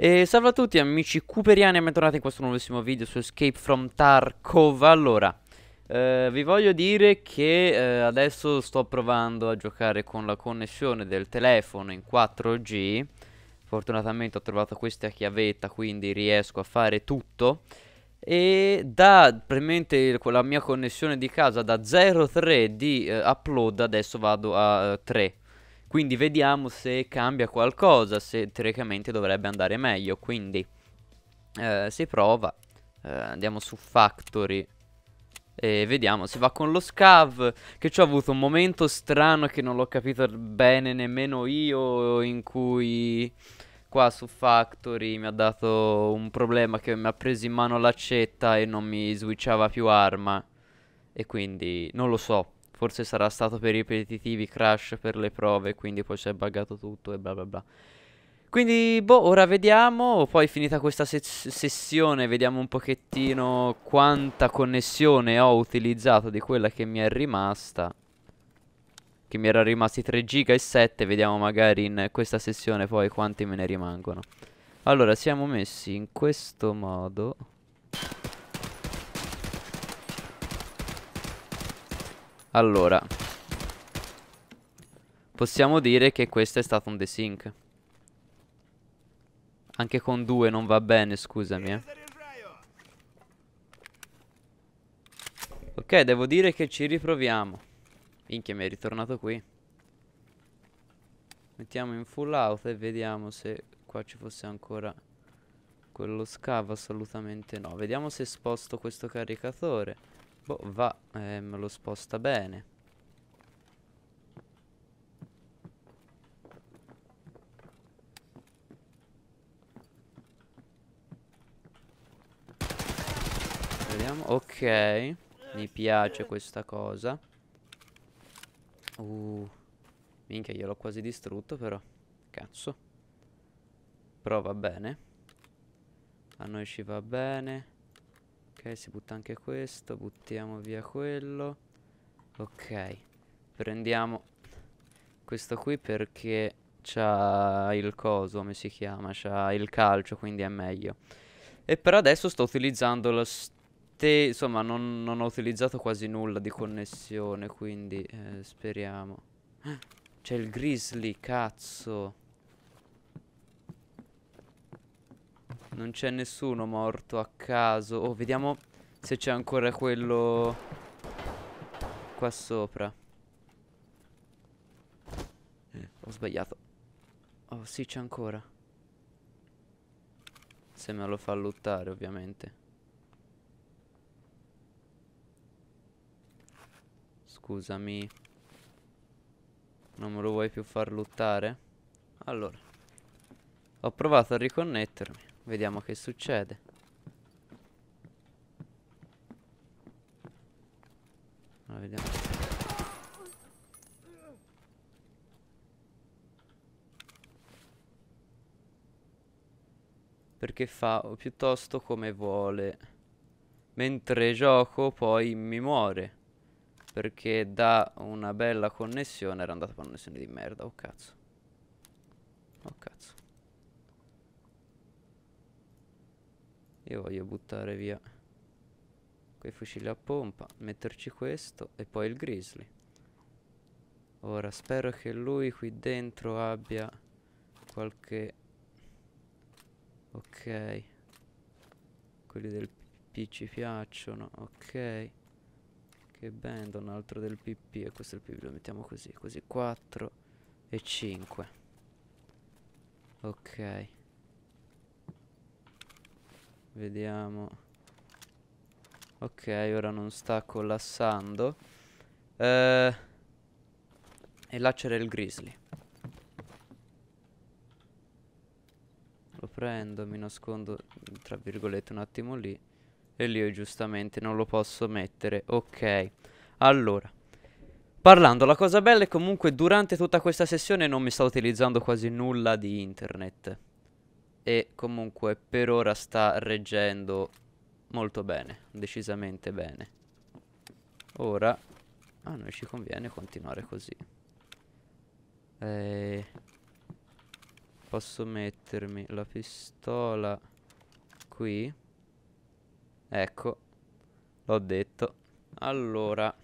E salve a tutti amici cuperiani e bentornati in questo nuovissimo video su Escape from Tarkov Allora, eh, vi voglio dire che eh, adesso sto provando a giocare con la connessione del telefono in 4G Fortunatamente ho trovato questa chiavetta quindi riesco a fare tutto e da praticamente la mia connessione di casa da 0,3 di eh, upload adesso vado a 3 eh, quindi vediamo se cambia qualcosa, se teoricamente dovrebbe andare meglio. Quindi eh, si prova, eh, andiamo su Factory. E vediamo, se va con lo scav Che ci ho avuto un momento strano che non l'ho capito bene nemmeno io In cui qua su Factory mi ha dato un problema che mi ha preso in mano l'accetta e non mi switchava più arma E quindi non lo so Forse sarà stato per i ripetitivi crash per le prove, quindi poi si è buggato tutto e bla bla bla. Quindi, boh, ora vediamo, poi finita questa se sessione vediamo un pochettino quanta connessione ho utilizzato di quella che mi è rimasta. Che mi era rimasti 3 giga e 7, vediamo magari in questa sessione poi quanti me ne rimangono. Allora, siamo messi in questo modo. Allora Possiamo dire che questo è stato un desync Anche con due non va bene, scusami eh. Ok, devo dire che ci riproviamo Minchia, mi è ritornato qui Mettiamo in full out e vediamo se qua ci fosse ancora quello scavo assolutamente no Vediamo se sposto questo caricatore Boh, va, eh, me lo sposta bene. Vediamo, ok. Mi piace questa cosa. Uh, minchia, gliel'ho quasi distrutto però. Cazzo. Però va bene. A noi ci va bene. Ok, si butta anche questo, buttiamo via quello. Ok, prendiamo questo qui perché c'ha il coso, come si chiama, c'ha il calcio, quindi è meglio. E per adesso sto utilizzando lo stesso, insomma non, non ho utilizzato quasi nulla di connessione, quindi eh, speriamo. Ah, c'è il grizzly, cazzo. Non c'è nessuno morto a caso. Oh, vediamo se c'è ancora quello qua sopra. Eh, ho sbagliato. Oh, sì, c'è ancora. Se me lo fa lottare, ovviamente. Scusami. Non me lo vuoi più far lottare? Allora. Ho provato a riconnettermi. Vediamo che succede. Allora, vediamo. Perché fa piuttosto come vuole. Mentre gioco poi mi muore. Perché da una bella connessione era andata una connessione di merda, oh cazzo. io voglio buttare via quei fucili a pompa metterci questo e poi il grizzly ora spero che lui qui dentro abbia qualche ok quelli del PP ci piacciono ok che bando un altro del PP e questo è il PP lo mettiamo così così 4 e 5 ok Vediamo Ok ora non sta collassando eh, E là c'era il grizzly Lo prendo mi nascondo Tra virgolette un attimo lì E lì io giustamente non lo posso mettere Ok Allora Parlando, la cosa bella è comunque durante tutta questa sessione non mi sta utilizzando quasi nulla di internet e comunque per ora sta reggendo molto bene, decisamente bene. Ora a noi ci conviene continuare così. Eh, posso mettermi la pistola qui. Ecco, l'ho detto. Allora,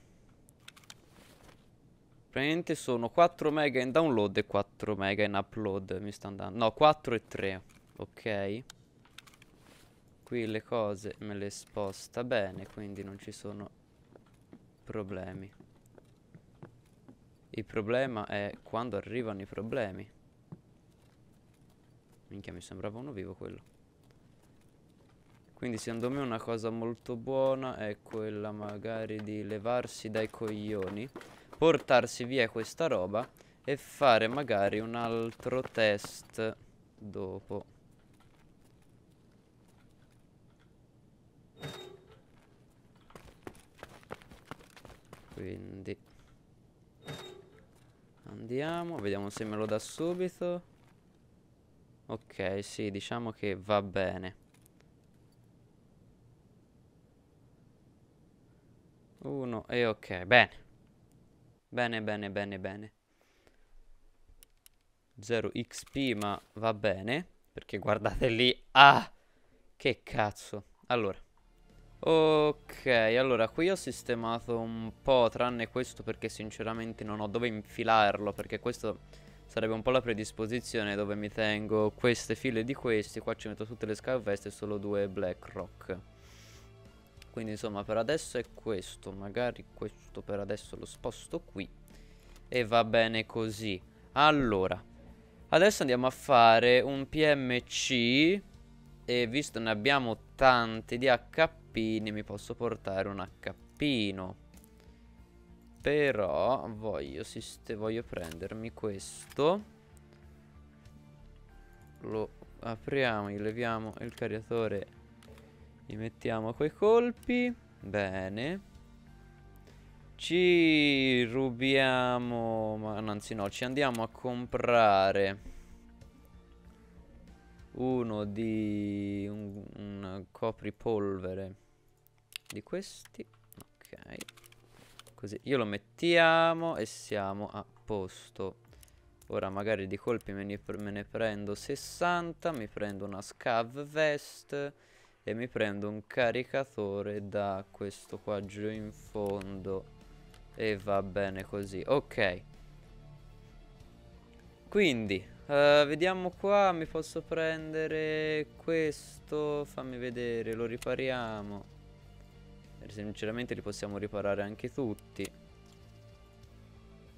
praticamente sono 4 mega in download e 4 mega in upload. Mi sta andando. No, 4 e 3 ok qui le cose me le sposta bene quindi non ci sono problemi il problema è quando arrivano i problemi minchia mi sembrava uno vivo quello quindi secondo me una cosa molto buona è quella magari di levarsi dai coglioni, portarsi via questa roba e fare magari un altro test dopo. Quindi Andiamo Vediamo se me lo dà subito Ok sì diciamo che va bene Uno e ok bene Bene bene bene bene 0 XP ma va bene Perché guardate lì Ah che cazzo Allora Ok, allora qui ho sistemato un po', tranne questo perché sinceramente non ho dove infilarlo, perché questo sarebbe un po' la predisposizione dove mi tengo queste file di questi, qua ci metto tutte le scalveste e solo due Blackrock. Quindi insomma per adesso è questo, magari questo per adesso lo sposto qui e va bene così. Allora, adesso andiamo a fare un PMC e visto ne abbiamo tanti di HP, ne mi posso portare un HP. Però voglio, voglio prendermi questo. Lo apriamo, gli leviamo il caricatore. Gli mettiamo quei colpi. Bene. Ci rubiamo, ma anzi no, ci andiamo a comprare uno di un, un copripolvere di questi ok così io lo mettiamo e siamo a posto ora magari di colpi me ne, me ne prendo 60 mi prendo una scav vest e mi prendo un caricatore da questo qua giù in fondo e va bene così ok quindi Uh, vediamo qua, mi posso prendere questo, fammi vedere, lo ripariamo. Sinceramente li possiamo riparare anche tutti.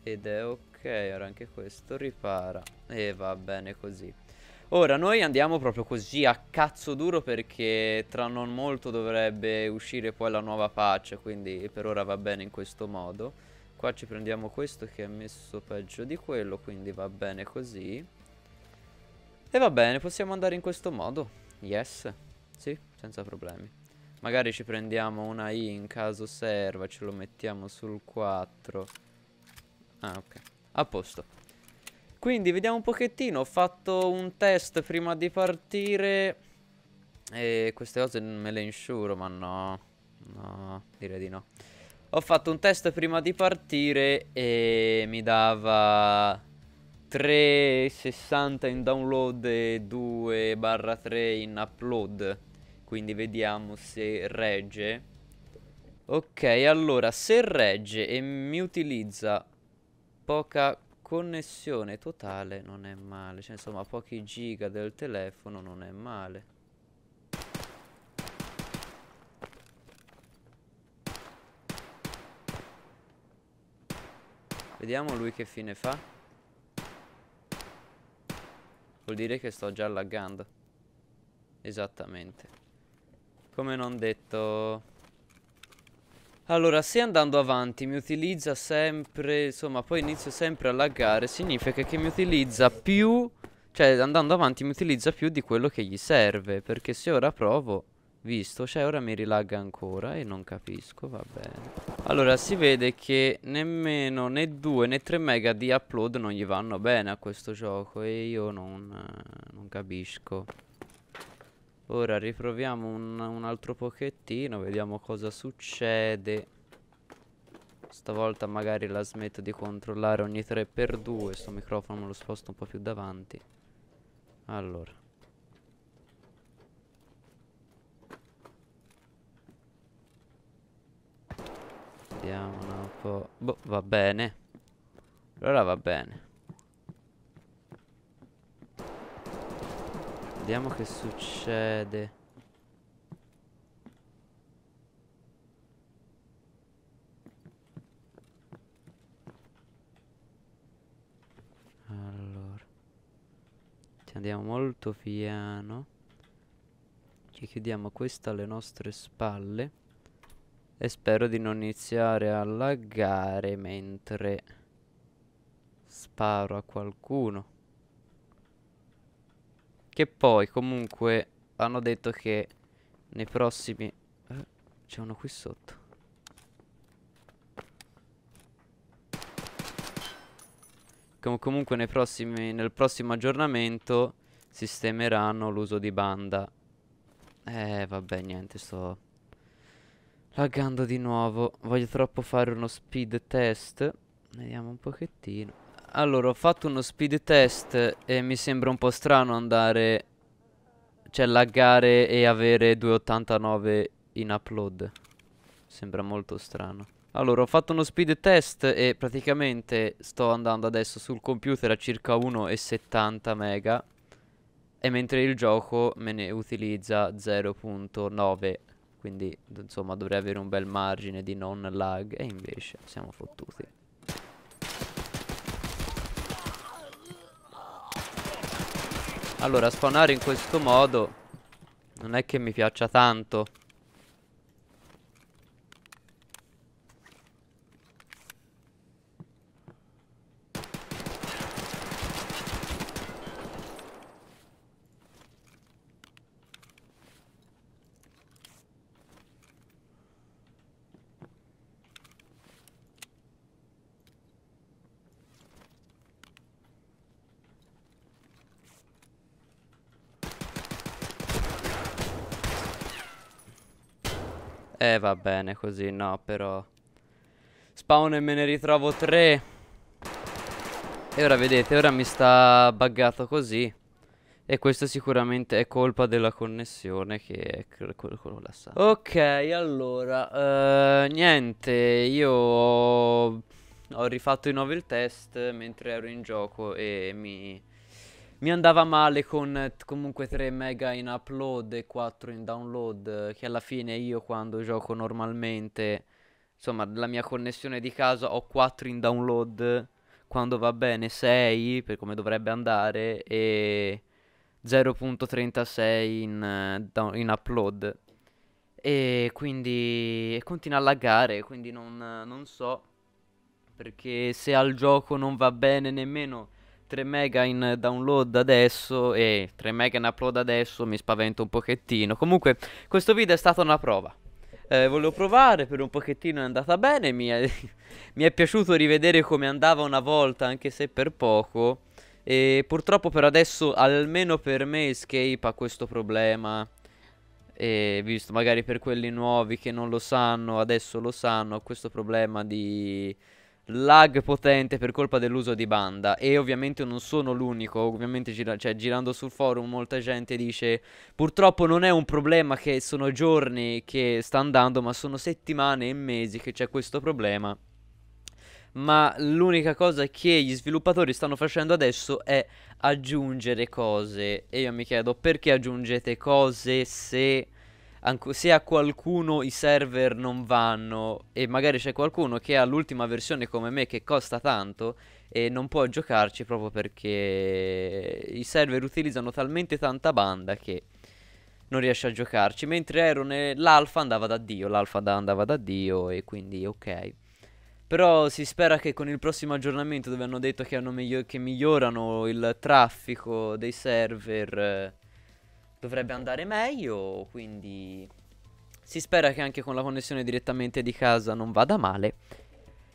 Ed è ok, ora anche questo ripara. E va bene così. Ora noi andiamo proprio così a cazzo duro perché tra non molto dovrebbe uscire poi la nuova patch, quindi per ora va bene in questo modo. Qua ci prendiamo questo che è messo peggio di quello, quindi va bene così. E va bene, possiamo andare in questo modo. Yes. Sì, senza problemi. Magari ci prendiamo una I in caso serva, ce lo mettiamo sul 4. Ah, ok. A posto. Quindi vediamo un pochettino, ho fatto un test prima di partire e queste cose me le insuro, ma no, no, direi di no. Ho fatto un test prima di partire e mi dava 3,60 in download e 2/3 in upload. Quindi vediamo se regge. Ok, allora, se regge e mi utilizza poca connessione totale non è male. Cioè, insomma, pochi giga del telefono non è male. Vediamo lui che fine fa. Vuol dire che sto già laggando. Esattamente. Come non detto... Allora, se andando avanti mi utilizza sempre... Insomma, poi inizio sempre a laggare, significa che mi utilizza più... Cioè, andando avanti mi utilizza più di quello che gli serve. Perché se ora provo... Visto, cioè ora mi rilagga ancora e non capisco, va bene Allora si vede che nemmeno né 2 né 3 mega di upload non gli vanno bene a questo gioco E io non, non capisco Ora riproviamo un, un altro pochettino, vediamo cosa succede Stavolta magari la smetto di controllare ogni 3x2 Sto microfono me lo sposto un po' più davanti Allora Vediamola un po'. Boh, va bene. Allora va bene. Vediamo che succede. Allora. Ci andiamo molto piano. Ci chiudiamo questa alle nostre spalle. E spero di non iniziare a laggare mentre sparo a qualcuno. Che poi comunque hanno detto che nei prossimi... Eh, c'è uno qui sotto. comunque nei prossimi, nel prossimo aggiornamento sistemeranno l'uso di banda. Eh vabbè niente sto Laggando di nuovo. Voglio troppo fare uno speed test. Vediamo un pochettino. Allora, ho fatto uno speed test e mi sembra un po' strano andare... Cioè, laggare e avere 2,89 in upload. Sembra molto strano. Allora, ho fatto uno speed test e praticamente sto andando adesso sul computer a circa 1,70 mega. E mentre il gioco me ne utilizza 0.9 quindi insomma dovrei avere un bel margine di non lag E invece siamo fottuti Allora spawnare in questo modo Non è che mi piaccia tanto Eh va bene così no però Spawn e me ne ritrovo tre E ora vedete ora mi sta buggato così E questo sicuramente è colpa della connessione che è collassata Ok allora uh, Niente io ho rifatto di nuovo il test mentre ero in gioco e mi mi andava male con eh, comunque 3 mega in upload e 4 in download, eh, che alla fine io quando gioco normalmente, insomma, la mia connessione di casa ho 4 in download, quando va bene 6 per come dovrebbe andare e 0.36 in, eh, in upload. E quindi e continua a laggare, quindi non, non so perché se al gioco non va bene nemmeno 3 mega in download adesso e 3 mega in upload adesso mi spavento un pochettino. Comunque questo video è stata una prova. Eh, volevo provare, per un pochettino è andata bene, mi è, mi è piaciuto rivedere come andava una volta anche se per poco. E purtroppo per adesso, almeno per me, Escape ha questo problema. E visto magari per quelli nuovi che non lo sanno, adesso lo sanno, questo problema di lag potente per colpa dell'uso di banda e ovviamente non sono l'unico, ovviamente gira cioè, girando sul forum molta gente dice purtroppo non è un problema che sono giorni che sta andando ma sono settimane e mesi che c'è questo problema ma l'unica cosa che gli sviluppatori stanno facendo adesso è aggiungere cose e io mi chiedo perché aggiungete cose se se a qualcuno i server non vanno e magari c'è qualcuno che ha l'ultima versione come me che costa tanto e non può giocarci proprio perché i server utilizzano talmente tanta banda che non riesce a giocarci, mentre ero nell'alfa andava da Dio, l'alfa andava da Dio e quindi ok. Però si spera che con il prossimo aggiornamento dove hanno detto che, hanno migli che migliorano il traffico dei server dovrebbe andare meglio, quindi si spera che anche con la connessione direttamente di casa non vada male.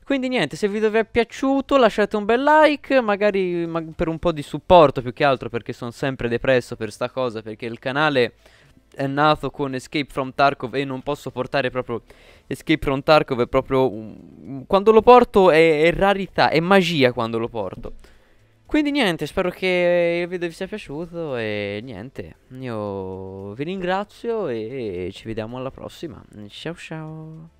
Quindi niente, se il video vi è piaciuto lasciate un bel like, magari ma per un po' di supporto più che altro perché sono sempre depresso per sta cosa, perché il canale è nato con Escape from Tarkov e non posso portare proprio Escape from Tarkov è proprio quando lo porto è, è rarità, è magia quando lo porto. Quindi niente, spero che il video vi sia piaciuto e niente, io vi ringrazio e ci vediamo alla prossima. Ciao ciao!